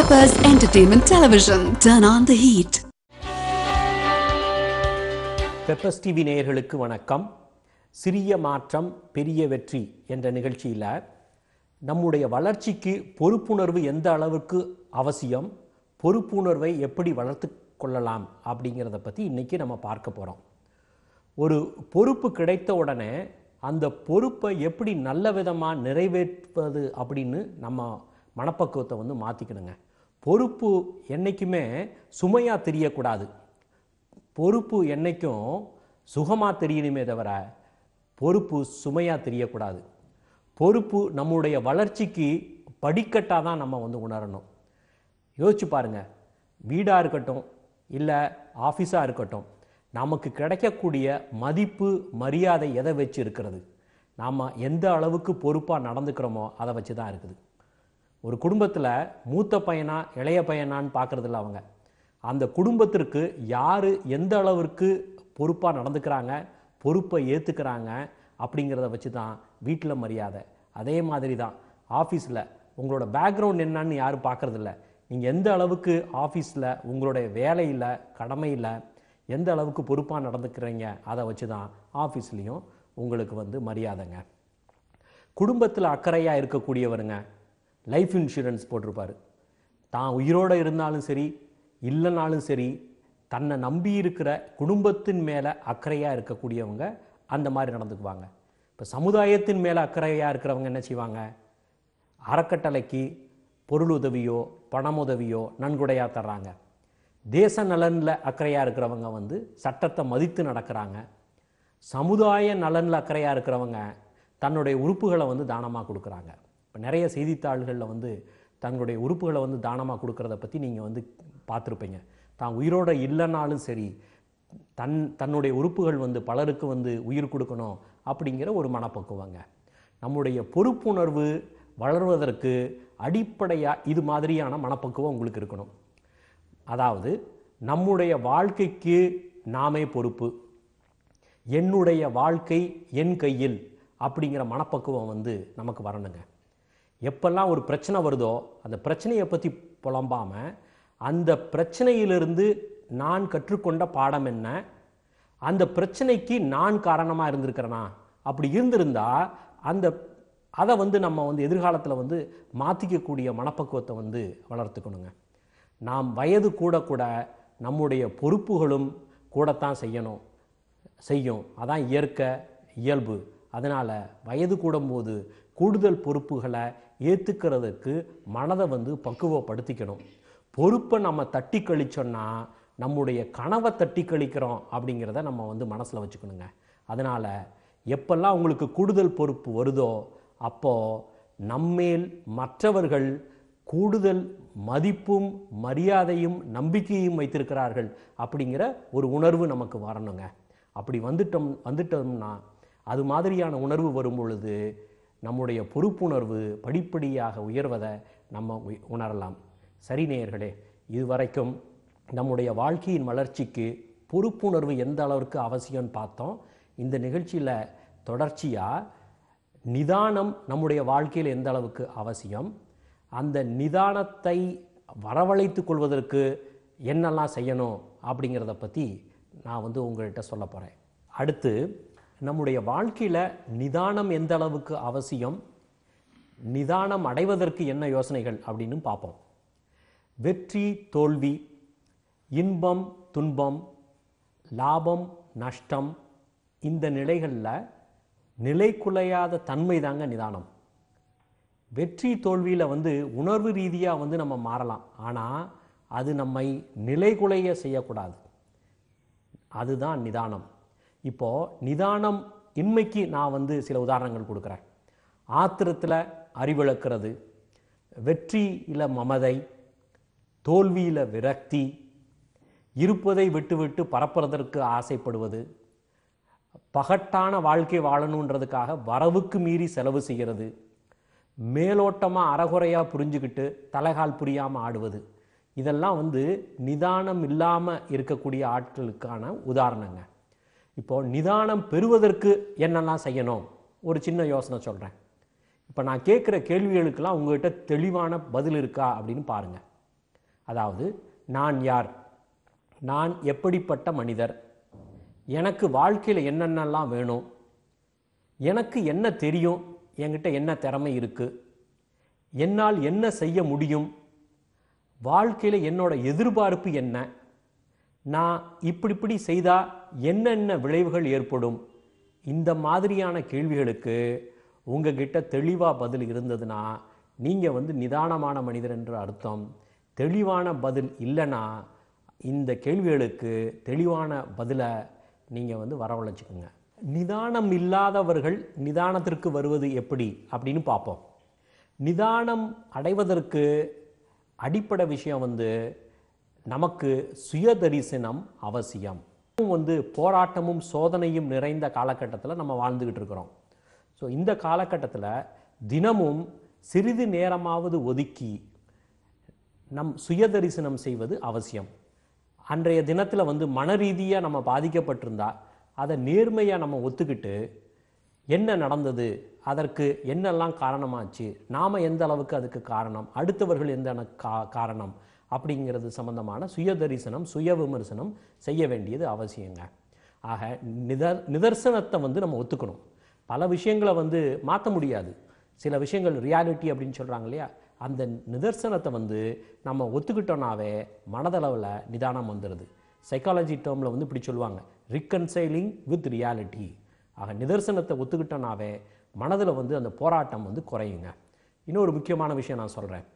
Peppers Entertainment Television. Turn on the heat. Peppers TV நேயர்களுக்கு வணக்கம் சிறிய மாற்றம் பெரிய வெற்றி என்ற நிகழ்ச்சியில் நம்முடைய வளர்ச்சிக்கு பொறுப்புணர்வு எந்த அளவுக்கு அவசியம் பொறுப்புணர்வை எப்படி வளர்த்து கொள்ளலாம் அப்படிங்கிறத பற்றி இன்றைக்கி நம்ம பார்க்க போகிறோம் ஒரு பொறுப்பு கிடைத்த உடனே அந்த பொறுப்பை எப்படி நல்ல விதமாக நிறைவேற்றுவது அப்படின்னு நம்ம மனப்பக்குவத்தை வந்து மாற்றிக்கணுங்க பொறுப்பு என்றைக்குமே சுமையாக தெரியக்கூடாது பொறுப்பு என்றைக்கும் சுகமாக தெரியணுமே தவிர பொறுப்பு சுமையாக தெரியக்கூடாது பொறுப்பு நம்முடைய வளர்ச்சிக்கு படிக்கட்டாக தான் நம்ம வந்து உணரணும் யோசிச்சு பாருங்கள் வீடாக இருக்கட்டும் இல்லை ஆஃபீஸாக இருக்கட்டும் நமக்கு கிடைக்கக்கூடிய மதிப்பு மரியாதை எதை வச்சு இருக்கிறது நாம் எந்த அளவுக்கு பொறுப்பாக நடந்துக்கிறோமோ அதை வச்சு தான் இருக்குது ஒரு குடும்பத்தில் மூத்த பையனா இளைய பையனான்னு பார்க்குறதில்ல அவங்க அந்த குடும்பத்திற்கு யார் எந்த அளவிற்கு பொறுப்பாக நடந்துக்கிறாங்க பொறுப்பை ஏற்றுக்கிறாங்க அப்படிங்கிறத வச்சு தான் வீட்டில் மரியாதை அதே மாதிரி தான் ஆஃபீஸில் உங்களோட பேக்ரவுண்ட் என்னன்னு யாரும் பார்க்குறதில்ல நீங்கள் எந்த அளவுக்கு ஆஃபீஸில் உங்களுடைய வேலையில் கடமையில் எந்த அளவுக்கு பொறுப்பாக நடந்துக்கிறீங்க அதை வச்சு தான் ஆஃபீஸ்லேயும் உங்களுக்கு வந்து மரியாதைங்க குடும்பத்தில் அக்கறையாக இருக்கக்கூடியவருங்க லைஃப் இன்சூரன்ஸ் போட்டிருப்பார் தான் உயிரோடு இருந்தாலும் சரி இல்லைனாலும் சரி தன்னை நம்பி இருக்கிற குடும்பத்தின் மேலே அக்கறையாக இருக்கக்கூடியவங்க அந்த மாதிரி நடந்துக்குவாங்க இப்போ சமுதாயத்தின் மேலே அக்கறையாக இருக்கிறவங்க என்ன செய்வாங்க அறக்கட்டளைக்கு பொருள் உதவியோ பணமுதவியோ நன்கொடையாக தர்றாங்க தேச நலனில் அக்கறையாக இருக்கிறவங்க வந்து சட்டத்தை மதித்து நடக்கிறாங்க சமுதாய நலனில் அக்கறையாக இருக்கிறவங்க தன்னுடைய உறுப்புகளை வந்து தானமாக கொடுக்குறாங்க இப்போ நிறைய செய்தித்தாள்களில் வந்து தங்களுடைய உறுப்புகளை வந்து தானமாக கொடுக்குறத பற்றி நீங்கள் வந்து பார்த்துருப்பீங்க தான் உயிரோடு இல்லைனாலும் சரி தன் தன்னுடைய உறுப்புகள் வந்து பலருக்கு வந்து உயிர் கொடுக்கணும் அப்படிங்கிற ஒரு மனப்பக்குவாங்க நம்முடைய பொறுப்புணர்வு வளர்வதற்கு அடிப்படையாக இது மாதிரியான மனப்பக்குவம் உங்களுக்கு இருக்கணும் அதாவது நம்முடைய வாழ்க்கைக்கு நாமே பொறுப்பு என்னுடைய வாழ்க்கை என் கையில் அப்படிங்கிற மனப்பக்குவம் வந்து நமக்கு வரணுங்க எப்பெல்லாம் ஒரு பிரச்சனை வருதோ அந்த பிரச்சனையை பற்றி புலம்பாமல் அந்த பிரச்சனையிலிருந்து நான் கற்றுக்கொண்ட பாடம் என்ன அந்த பிரச்சனைக்கு நான் காரணமாக இருந்திருக்கிறேனா அப்படி இருந்திருந்தால் அந்த அதை வந்து நம்ம வந்து எதிர்காலத்தில் வந்து மாற்றிக்கக்கூடிய மனப்பக்குவத்தை வந்து வளர்த்துக்கணுங்க நாம் வயது கூட கூட நம்முடைய பொறுப்புகளும் கூடத்தான் செய்யணும் செய்யும் அதான் இயற்கை இயல்பு அதனால் வயது கூடும்போது கூடுதல் பொறுப்புகளை ஏற்றுக்கிறதுக்கு மனதை வந்து பக்குவப்படுத்திக்கணும் பொறுப்பை நம்ம தட்டி கழிச்சோன்னா நம்முடைய கனவை தட்டி கழிக்கிறோம் அப்படிங்கிறத நம்ம வந்து மனசில் வச்சுக்கணுங்க அதனால் எப்பெல்லாம் உங்களுக்கு கூடுதல் பொறுப்பு வருதோ அப்போது நம்மேல் மற்றவர்கள் கூடுதல் மதிப்பும் மரியாதையும் நம்பிக்கையும் வைத்திருக்கிறார்கள் அப்படிங்கிற ஒரு உணர்வு நமக்கு வரணுங்க அப்படி வந்துட்டோம் வந்துட்டோம்னா அது மாதிரியான உணர்வு வரும் பொழுது நம்முடைய பொறுப்புணர்வு படிப்படியாக உயர்வதை நம்ம உணரலாம் சரி நேயர்களே இதுவரைக்கும் நம்முடைய வாழ்க்கையின் வளர்ச்சிக்கு பொறுப்புணர்வு எந்த அளவிற்கு அவசியம்னு பார்த்தோம் இந்த நிகழ்ச்சியில் தொடர்ச்சியாக நிதானம் நம்முடைய வாழ்க்கையில் எந்த அளவுக்கு அவசியம் அந்த நிதானத்தை வரவழைத்து கொள்வதற்கு என்னெல்லாம் செய்யணும் அப்படிங்கிறத பற்றி நான் வந்து உங்கள்கிட்ட சொல்ல போகிறேன் அடுத்து நம்முடைய வாழ்க்கையில் நிதானம் எந்த அளவுக்கு அவசியம் நிதானம் அடைவதற்கு என்ன யோசனைகள் அப்படின்னு பார்ப்போம் வெற்றி தோல்வி இன்பம் துன்பம் லாபம் நஷ்டம் இந்த நிலைகளில் நிலைக்குலையாத தன்மை தாங்க நிதானம் வெற்றி தோல்வியில் வந்து உணர்வு ரீதியாக வந்து நம்ம மாறலாம் ஆனால் அது நம்மை நிலைகுலைய செய்யக்கூடாது அதுதான் நிதானம் இப்போது நிதானம் இன்மைக்கு நான் வந்து சில உதாரணங்கள் கொடுக்குறேன் ஆத்திரத்தில் அறிவிழக்கிறது வெற்றியில் மமதை தோல்வியில் விரக்தி இருப்பதை விட்டுவிட்டு பரப்புறதற்கு ஆசைப்படுவது பகட்டான வாழ்க்கை வாழணுன்றதுக்காக வரவுக்கு மீறி செலவு செய்கிறது மேலோட்டமாக அறகுறையாக புரிஞ்சுக்கிட்டு தலைகால் புரியாமல் ஆடுவது இதெல்லாம் வந்து நிதானம் இல்லாமல் இருக்கக்கூடிய ஆட்களுக்கான உதாரணங்க இப்போது நிதானம் பெறுவதற்கு என்னெல்லாம் செய்யணும் ஒரு சின்ன யோசனை சொல்கிறேன் இப்போ நான் கேட்குற கேள்விகளுக்கெல்லாம் உங்கள்கிட்ட தெளிவான பதில் இருக்கா அப்படின்னு பாருங்கள் அதாவது நான் யார் நான் எப்படிப்பட்ட மனிதர் எனக்கு வாழ்க்கையில் என்னென்னலாம் வேணும் எனக்கு என்ன தெரியும் என்கிட்ட என்ன திறமை இருக்குது என்னால் என்ன செய்ய முடியும் வாழ்க்கையில் என்னோட எதிர்பார்ப்பு என்ன நான் இப்படி இப்படி செய்தால் என்னென்ன விளைவுகள் ஏற்படும் இந்த மாதிரியான கேள்விகளுக்கு உங்ககிட்ட தெளிவாக பதில் இருந்ததுன்னா நீங்கள் வந்து நிதானமான மனிதர் என்ற அர்த்தம் தெளிவான பதில் இல்லைன்னா இந்த கேள்விகளுக்கு தெளிவான பதிலை நீங்கள் வந்து வரவழைச்சிக்கோங்க நிதானம் இல்லாதவர்கள் நிதானத்திற்கு வருவது எப்படி அப்படின்னு பார்ப்போம் நிதானம் அடைவதற்கு அடிப்படை விஷயம் வந்து நமக்கு சுய தரிசனம் அவசியம் வந்து போராட்டமும் சோதனையும் நிறைந்த காலகட்டத்தில் நம்ம வாழ்ந்துக்கிட்டு இருக்கிறோம் ஸோ இந்த காலகட்டத்தில் தினமும் சிறிது நேரமாவது ஒதுக்கி நம் சுய தரிசனம் செய்வது அவசியம் அன்றைய தினத்தில் வந்து மன ரீதியாக நம்ம பாதிக்கப்பட்டிருந்தா அதை நேர்மையாக நம்ம ஒத்துக்கிட்டு என்ன நடந்தது அதற்கு என்னெல்லாம் காரணமாச்சு நாம் எந்த அளவுக்கு அதுக்கு காரணம் அடுத்தவர்கள் எந்த கா காரணம் அப்படிங்கிறது சம்பந்தமான சுய தரிசனம் சுய விமர்சனம் செய்ய வேண்டியது அவசியங்க ஆக நிதர் நிதர்சனத்தை வந்து நம்ம ஒத்துக்கணும் பல விஷயங்களை வந்து மாற்ற முடியாது சில விஷயங்கள் ரியாலிட்டி அப்படின்னு சொல்கிறாங்க இல்லையா அந்த நிதர்சனத்தை வந்து நம்ம ஒத்துக்கிட்டோன்னாவே மனதளவில் நிதானம் வந்துடுது சைக்காலஜி டேர்மில் வந்து இப்படி சொல்லுவாங்க ரிகன்சைலிங் வித் ரியாலிட்டி ஆக நிதர்சனத்தை ஒத்துக்கிட்டோனாவே மனதில் வந்து அந்த போராட்டம் வந்து குறையுங்க இன்னொரு முக்கியமான விஷயம் நான் சொல்கிறேன்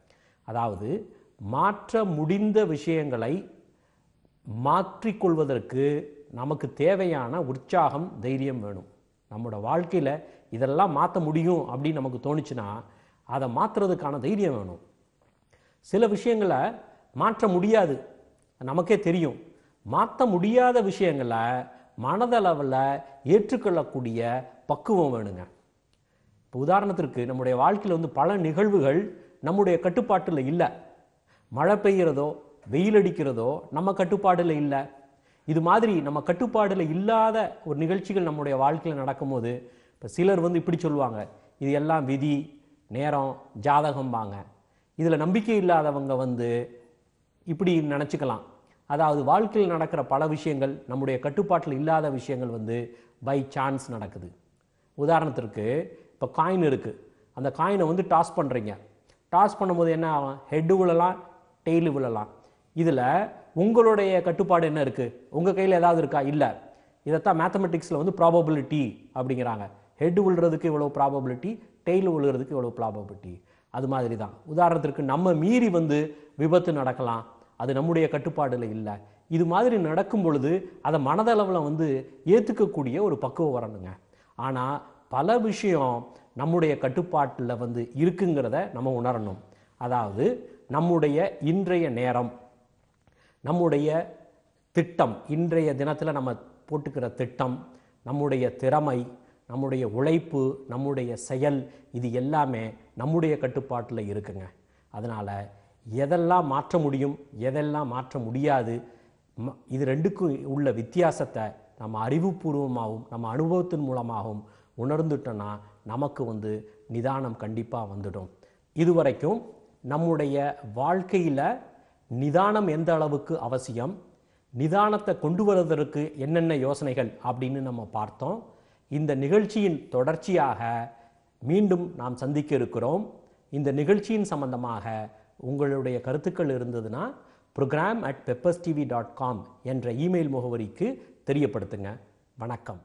அதாவது மாற்ற முடிந்த விஷயங்களை மாற்றிக்கொள்வதற்கு நமக்கு தேவையான உற்சாகம் தைரியம் வேணும் நம்மளோட வாழ்க்கையில் இதெல்லாம் மாற்ற முடியும் அப்படின்னு நமக்கு தோணுச்சுன்னா அதை மாற்றுறதுக்கான தைரியம் வேணும் சில விஷயங்களை மாற்ற முடியாது நமக்கே தெரியும் மாற்ற முடியாத விஷயங்களை மனதளவில் ஏற்றுக்கொள்ளக்கூடிய பக்குவம் வேணுங்க இப்போ உதாரணத்திற்கு நம்முடைய வாழ்க்கையில் வந்து பல நிகழ்வுகள் நம்முடைய கட்டுப்பாட்டில் இல்லை மழை பெய்கிறதோ வெயில் அடிக்கிறதோ நம்ம கட்டுப்பாடில் இல்லை இது மாதிரி நம்ம கட்டுப்பாடில் இல்லாத ஒரு நிகழ்ச்சிகள் நம்முடைய வாழ்க்கையில் நடக்கும்போது இப்போ சிலர் வந்து இப்படி சொல்லுவாங்க இது எல்லாம் விதி நேரம் ஜாதகம்பாங்க இதில் நம்பிக்கை இல்லாதவங்க வந்து இப்படி நினச்சிக்கலாம் அதாவது வாழ்க்கையில் நடக்கிற பல விஷயங்கள் நம்முடைய கட்டுப்பாட்டில் இல்லாத விஷயங்கள் வந்து பை சான்ஸ் நடக்குது உதாரணத்திற்கு இப்போ காயின் இருக்குது அந்த காயினை வந்து டாஸ் பண்ணுறீங்க டாஸ் பண்ணும்போது என்ன ஆகும் ஹெட்டு உள்ளலாம் டெய்லி விழலாம் இதில் உங்களுடைய கட்டுப்பாடு என்ன இருக்குது உங்கள் கையில் ஏதாவது இருக்கா இல்லை இதைத்தான் மேத்தமெட்டிக்ஸில் வந்து ப்ராபபிலிட்டி அப்படிங்கிறாங்க ஹெட் விழுறதுக்கு இவ்வளோ ப்ராபபிலிட்டி டெய்லு விழுறதுக்கு இவ்வளோ ப்ராபபிலிட்டி அது மாதிரி தான் உதாரணத்திற்கு நம்ம மீறி வந்து விபத்து நடக்கலாம் அது நம்முடைய கட்டுப்பாடில் இல்லை இது மாதிரி நடக்கும் பொழுது அதை மனதளவில் வந்து ஏற்றுக்கக்கூடிய ஒரு பக்குவம் வரணுங்க ஆனால் பல விஷயம் நம்முடைய கட்டுப்பாட்டில் வந்து இருக்குங்கிறத நம்ம உணரணும் அதாவது நம்முடைய இன்றைய நேரம் நம்முடைய திட்டம் இன்றைய தினத்தில் நம்ம போட்டுக்கிற திட்டம் நம்முடைய திறமை நம்முடைய உழைப்பு நம்முடைய செயல் இது எல்லாமே நம்முடைய கட்டுப்பாட்டில் இருக்குங்க அதனால் எதெல்லாம் மாற்ற முடியும் எதெல்லாம் மாற்ற முடியாது இது ரெண்டுக்கும் உள்ள வித்தியாசத்தை நம்ம அறிவுபூர்வமாகவும் நம்ம அனுபவத்தின் மூலமாகவும் உணர்ந்துட்டோன்னா நமக்கு வந்து நிதானம் கண்டிப்பாக வந்துடும் இதுவரைக்கும் நம்முடைய வாழ்க்கையில் நிதானம் எந்த அளவுக்கு அவசியம் நிதானத்தை கொண்டு வருவதற்கு என்னென்ன யோசனைகள் அப்படின்னு நம்ம பார்த்தோம் இந்த நிகழ்ச்சியின் தொடர்ச்சியாக மீண்டும் நாம் சந்திக்க இருக்கிறோம் இந்த நிகழ்ச்சியின் சம்பந்தமாக உங்களுடைய கருத்துக்கள் இருந்ததுன்னா program at Peppers TV dot com என்ற இமெயில் முகவரிக்கு தெரியப்படுத்துங்க வணக்கம்